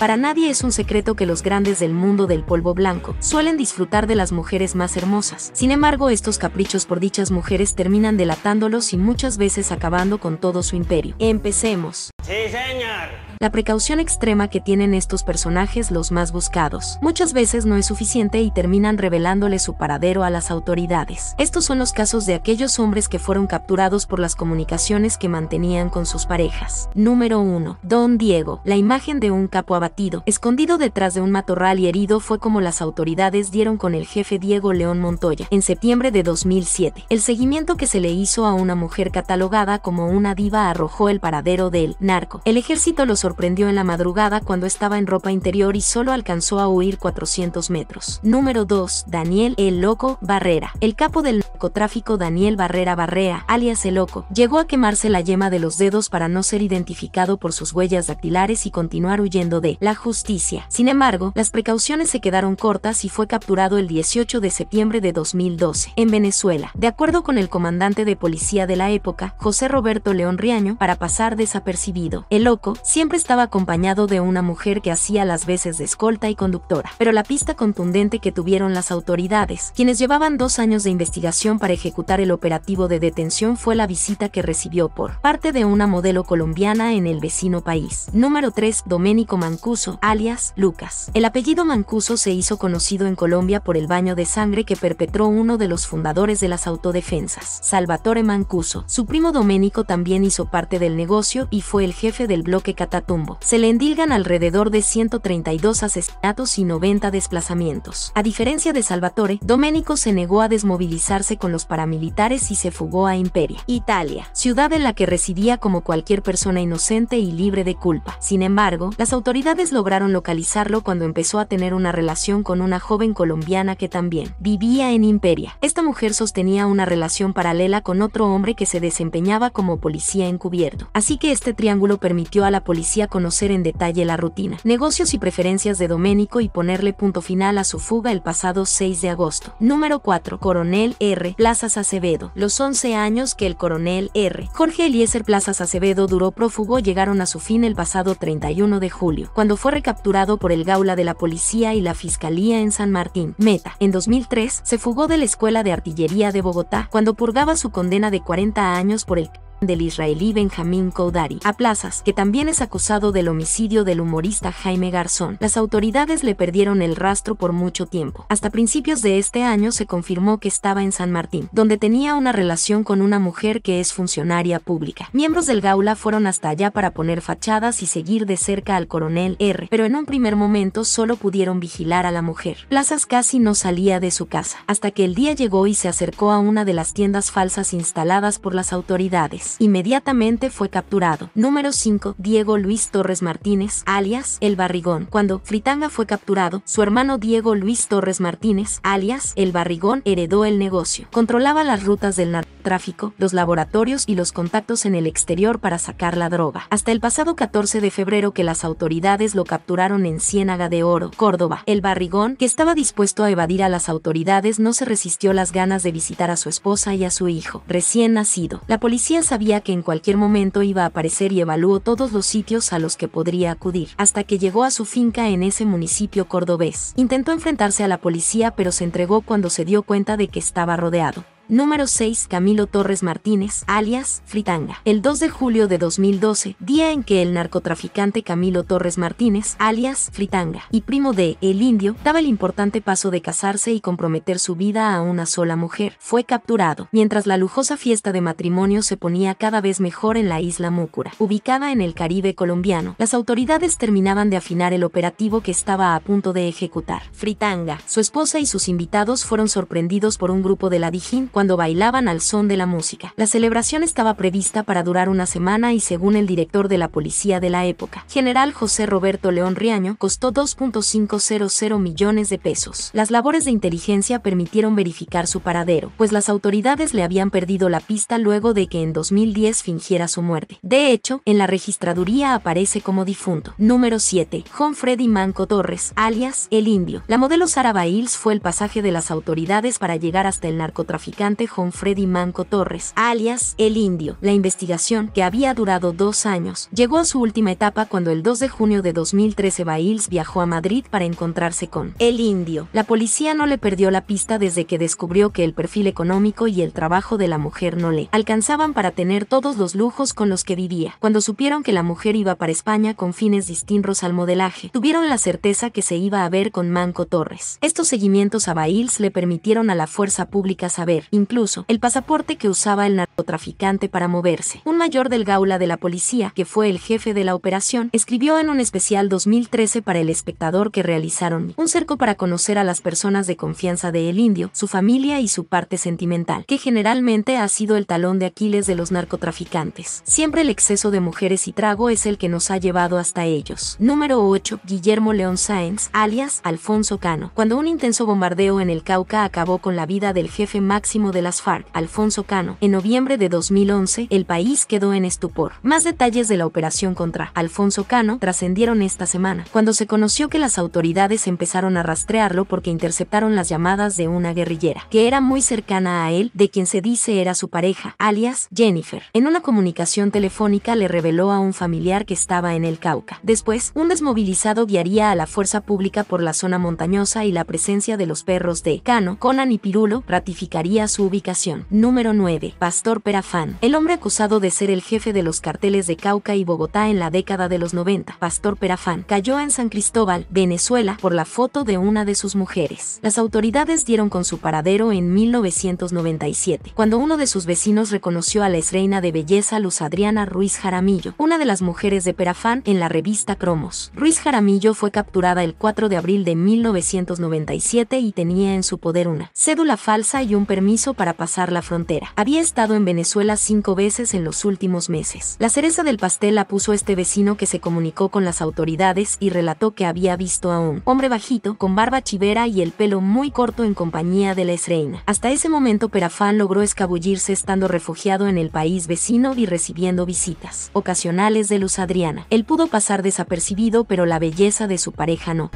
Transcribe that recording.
Para nadie es un secreto que los grandes del mundo del polvo blanco suelen disfrutar de las mujeres más hermosas. Sin embargo, estos caprichos por dichas mujeres terminan delatándolos y muchas veces acabando con todo su imperio. Empecemos. Sí, señor la precaución extrema que tienen estos personajes los más buscados. Muchas veces no es suficiente y terminan revelándole su paradero a las autoridades. Estos son los casos de aquellos hombres que fueron capturados por las comunicaciones que mantenían con sus parejas. Número 1. Don Diego. La imagen de un capo abatido, escondido detrás de un matorral y herido fue como las autoridades dieron con el jefe Diego León Montoya en septiembre de 2007. El seguimiento que se le hizo a una mujer catalogada como una diva arrojó el paradero del narco. El ejército los sorprendió en la madrugada cuando estaba en ropa interior y solo alcanzó a huir 400 metros. Número 2. Daniel El Loco Barrera. El capo del narcotráfico Daniel Barrera Barrea, alias El Loco, llegó a quemarse la yema de los dedos para no ser identificado por sus huellas dactilares y continuar huyendo de la justicia. Sin embargo, las precauciones se quedaron cortas y fue capturado el 18 de septiembre de 2012 en Venezuela. De acuerdo con el comandante de policía de la época, José Roberto León Riaño, para pasar desapercibido. El Loco siempre estaba acompañado de una mujer que hacía las veces de escolta y conductora, pero la pista contundente que tuvieron las autoridades, quienes llevaban dos años de investigación para ejecutar el operativo de detención fue la visita que recibió por parte de una modelo colombiana en el vecino país. Número 3. Doménico Mancuso, alias Lucas. El apellido Mancuso se hizo conocido en Colombia por el baño de sangre que perpetró uno de los fundadores de las autodefensas, Salvatore Mancuso. Su primo Doménico también hizo parte del negocio y fue el jefe del bloque Catat se le endilgan alrededor de 132 asesinatos y 90 desplazamientos. A diferencia de Salvatore, Domenico se negó a desmovilizarse con los paramilitares y se fugó a Imperia, Italia, ciudad en la que residía como cualquier persona inocente y libre de culpa. Sin embargo, las autoridades lograron localizarlo cuando empezó a tener una relación con una joven colombiana que también vivía en Imperia. Esta mujer sostenía una relación paralela con otro hombre que se desempeñaba como policía encubierto, así que este triángulo permitió a la policía conocer en detalle la rutina, negocios y preferencias de Doménico y ponerle punto final a su fuga el pasado 6 de agosto. Número 4. Coronel R. Plazas Acevedo. Los 11 años que el coronel R. Jorge Eliezer Plazas Acevedo duró prófugo llegaron a su fin el pasado 31 de julio, cuando fue recapturado por el gaula de la policía y la fiscalía en San Martín, Meta. En 2003, se fugó de la Escuela de Artillería de Bogotá, cuando purgaba su condena de 40 años por el del israelí Benjamín Koudari a plazas, que también es acusado del homicidio del humorista Jaime Garzón. Las autoridades le perdieron el rastro por mucho tiempo. Hasta principios de este año se confirmó que estaba en San Martín, donde tenía una relación con una mujer que es funcionaria pública. Miembros del Gaula fueron hasta allá para poner fachadas y seguir de cerca al coronel R, pero en un primer momento solo pudieron vigilar a la mujer. Plazas casi no salía de su casa, hasta que el día llegó y se acercó a una de las tiendas falsas instaladas por las autoridades. Inmediatamente fue capturado. Número 5. Diego Luis Torres Martínez, alias El Barrigón. Cuando Fritanga fue capturado, su hermano Diego Luis Torres Martínez, alias El Barrigón, heredó el negocio. Controlaba las rutas del narcotráfico, los laboratorios y los contactos en el exterior para sacar la droga. Hasta el pasado 14 de febrero que las autoridades lo capturaron en Ciénaga de Oro, Córdoba. El Barrigón, que estaba dispuesto a evadir a las autoridades, no se resistió las ganas de visitar a su esposa y a su hijo, recién nacido. La policía sabía sabía que en cualquier momento iba a aparecer y evaluó todos los sitios a los que podría acudir, hasta que llegó a su finca en ese municipio cordobés. Intentó enfrentarse a la policía pero se entregó cuando se dio cuenta de que estaba rodeado. Número 6. Camilo Torres Martínez, alias Fritanga. El 2 de julio de 2012, día en que el narcotraficante Camilo Torres Martínez, alias Fritanga, y primo de El Indio, daba el importante paso de casarse y comprometer su vida a una sola mujer, fue capturado, mientras la lujosa fiesta de matrimonio se ponía cada vez mejor en la isla Múcura, ubicada en el Caribe colombiano. Las autoridades terminaban de afinar el operativo que estaba a punto de ejecutar. Fritanga, su esposa y sus invitados fueron sorprendidos por un grupo de la Dijín cuando bailaban al son de la música. La celebración estaba prevista para durar una semana y según el director de la policía de la época, general José Roberto León Riaño, costó 2.500 millones de pesos. Las labores de inteligencia permitieron verificar su paradero, pues las autoridades le habían perdido la pista luego de que en 2010 fingiera su muerte. De hecho, en la registraduría aparece como difunto. Número 7. John Freddy Manco Torres, alias El Indio. La modelo Sara fue el pasaje de las autoridades para llegar hasta el narcotraficante Juan Freddy Manco Torres, alias El Indio. La investigación, que había durado dos años, llegó a su última etapa cuando el 2 de junio de 2013 Bails viajó a Madrid para encontrarse con El Indio. La policía no le perdió la pista desde que descubrió que el perfil económico y el trabajo de la mujer no le alcanzaban para tener todos los lujos con los que vivía. Cuando supieron que la mujer iba para España con fines distintos al modelaje, tuvieron la certeza que se iba a ver con Manco Torres. Estos seguimientos a Bails le permitieron a la fuerza pública saber incluso el pasaporte que usaba el narcotraficante para moverse. Un mayor del Gaula de la policía, que fue el jefe de la operación, escribió en un especial 2013 para El Espectador que realizaron un cerco para conocer a las personas de confianza de El Indio, su familia y su parte sentimental, que generalmente ha sido el talón de Aquiles de los narcotraficantes. Siempre el exceso de mujeres y trago es el que nos ha llevado hasta ellos. Número 8. Guillermo León Sáenz, alias Alfonso Cano. Cuando un intenso bombardeo en el Cauca acabó con la vida del jefe máximo de las FARC, Alfonso Cano, en noviembre de 2011, el país quedó en estupor. Más detalles de la operación contra Alfonso Cano trascendieron esta semana, cuando se conoció que las autoridades empezaron a rastrearlo porque interceptaron las llamadas de una guerrillera, que era muy cercana a él, de quien se dice era su pareja, alias Jennifer. En una comunicación telefónica le reveló a un familiar que estaba en el Cauca. Después, un desmovilizado guiaría a la fuerza pública por la zona montañosa y la presencia de los perros de Cano, Conan y Pirulo ratificaría su ubicación. Número 9. Pastor Perafán. El hombre acusado de ser el jefe de los carteles de Cauca y Bogotá en la década de los 90, Pastor Perafán, cayó en San Cristóbal, Venezuela, por la foto de una de sus mujeres. Las autoridades dieron con su paradero en 1997, cuando uno de sus vecinos reconoció a la reina de belleza Luz Adriana Ruiz Jaramillo, una de las mujeres de Perafán, en la revista Cromos. Ruiz Jaramillo fue capturada el 4 de abril de 1997 y tenía en su poder una cédula falsa y un permiso para pasar la frontera. Había estado en Venezuela cinco veces en los últimos meses. La cereza del pastel la puso este vecino que se comunicó con las autoridades y relató que había visto a un hombre bajito, con barba chivera y el pelo muy corto en compañía de la esreina. Hasta ese momento Perafán logró escabullirse estando refugiado en el país vecino y recibiendo visitas ocasionales de Luz Adriana. Él pudo pasar desapercibido pero la belleza de su pareja no.